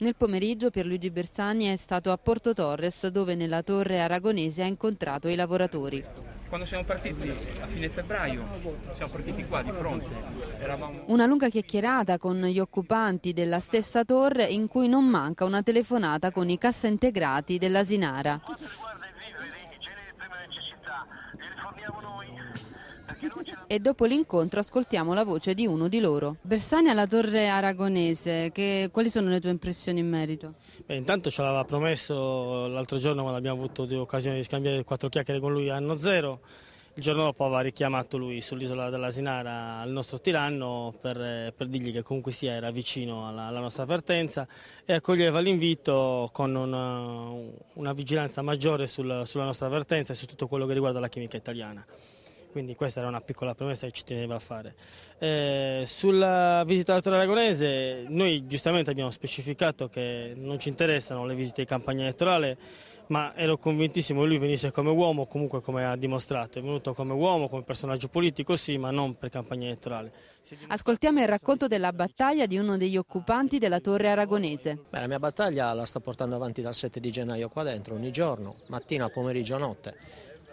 Nel pomeriggio Pierluigi Bersani è stato a Porto Torres dove nella torre aragonese ha incontrato i lavoratori. Quando siamo partiti a fine febbraio, siamo partiti qua di fronte. Eravamo... Una lunga chiacchierata con gli occupanti della stessa torre in cui non manca una telefonata con i cassa integrati della Sinara. Quanto riguarda i viveri, i generi di prima necessità, li riforniamo noi. E dopo l'incontro ascoltiamo la voce di uno di loro. Bersani alla Torre Aragonese, che, quali sono le tue impressioni in merito? Beh, intanto ce l'aveva promesso l'altro giorno quando abbiamo avuto l'occasione di scambiare quattro chiacchiere con lui anno zero. Il giorno dopo aveva richiamato lui sull'isola della Sinara al nostro tiranno per, eh, per, dirgli che comunque sia era vicino alla, alla nostra avvertenza e accoglieva l'invito con una, eh, una vigilanza maggiore sul, sulla nostra avvertenza e su tutto quello che riguarda la chimica italiana quindi questa era una piccola promessa che ci teneva a fare. Eh, sulla visita alla Torre Aragonese noi giustamente abbiamo specificato che non ci interessano le visite di campagna elettorale, ma ero convintissimo che lui venisse come uomo, comunque come ha dimostrato, è venuto come uomo, come personaggio politico sì, ma non per campagna elettorale. Ascoltiamo il racconto della battaglia di uno degli occupanti della Torre Aragonese. Beh, la mia battaglia la sto portando avanti dal 7 di gennaio qua dentro, ogni giorno, mattina, pomeriggio, notte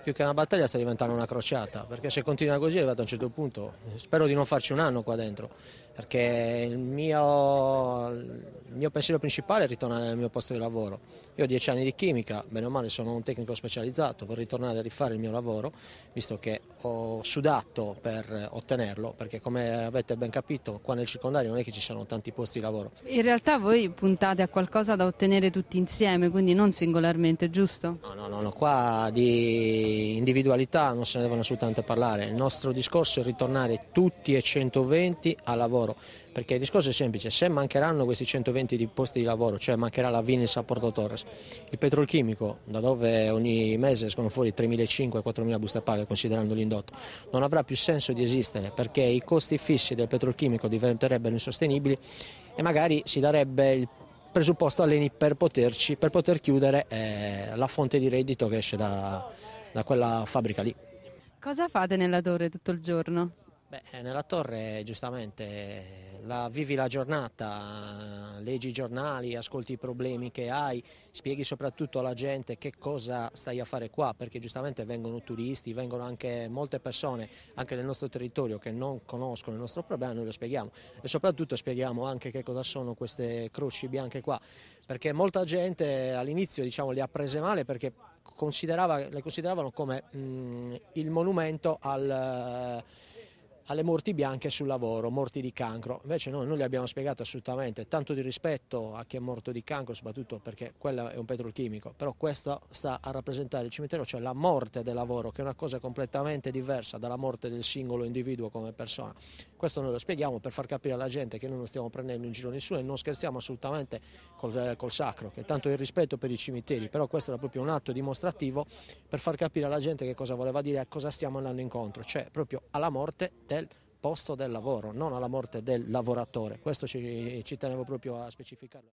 più che una battaglia sta diventando una crociata, perché se continua così arrivato a un certo punto, eh, spero di non farci un anno qua dentro, perché il mio, il mio pensiero principale è ritornare al mio posto di lavoro. Io ho dieci anni di chimica, bene o male sono un tecnico specializzato, vorrei tornare a rifare il mio lavoro, visto che ho sudato per eh, ottenerlo, perché come avete ben capito qua nel circondario non è che ci siano tanti posti di lavoro. In realtà voi puntate a qualcosa da ottenere tutti insieme, quindi non singolarmente, giusto? No, no, no, no qua di individualità non se ne devono assolutamente parlare, il nostro discorso è ritornare tutti e 120 a lavoro, perché il discorso è semplice, se mancheranno questi 120 di posti di lavoro, cioè mancherà la Vinis a Porto Torres, il petrolchimico da dove ogni mese escono fuori 3.500-4.000 buste a paga considerando l'indotto, non avrà più senso di esistere perché i costi fissi del petrolchimico diventerebbero insostenibili e magari si darebbe il presupposto all'ENI per, per, poter chiudere eh, la fonte di reddito che esce da, da quella fabbrica lì. Cosa fate nella torre tutto il giorno? Beh, eh, nella torre giustamente la, vivi la giornata, leggi i giornali, ascolti i problemi che hai, spieghi soprattutto alla gente che cosa stai a fare qua, perché giustamente vengono turisti, vengono anche molte persone, anche del nostro territorio, che non conoscono il nostro problema, noi lo spieghiamo e soprattutto spieghiamo anche che cosa sono queste croci bianche qua, perché molta gente all'inizio diciamo, le ha prese male perché considerava, le consideravano come mh, mm, il monumento al alle morti bianche sul lavoro, morti di cancro. Invece noi non le abbiamo spiegato assolutamente, tanto di rispetto a chi è morto di cancro, soprattutto perché quello è un petrolchimico, però questo sta a rappresentare il cimitero, cioè la morte del lavoro, che è una cosa completamente diversa dalla morte del singolo individuo come persona. Questo noi lo spieghiamo per far capire alla gente che noi non stiamo prendendo in giro nessuno e non scherziamo assolutamente col, col sacro, che tanto il rispetto per i cimiteri, però questo era proprio un atto dimostrativo per far capire alla gente che cosa voleva dire e a cosa stiamo andando incontro, cioè proprio alla morte del del posto del lavoro, non alla morte del lavoratore. Questo ci, ci tenevo proprio a specificarlo.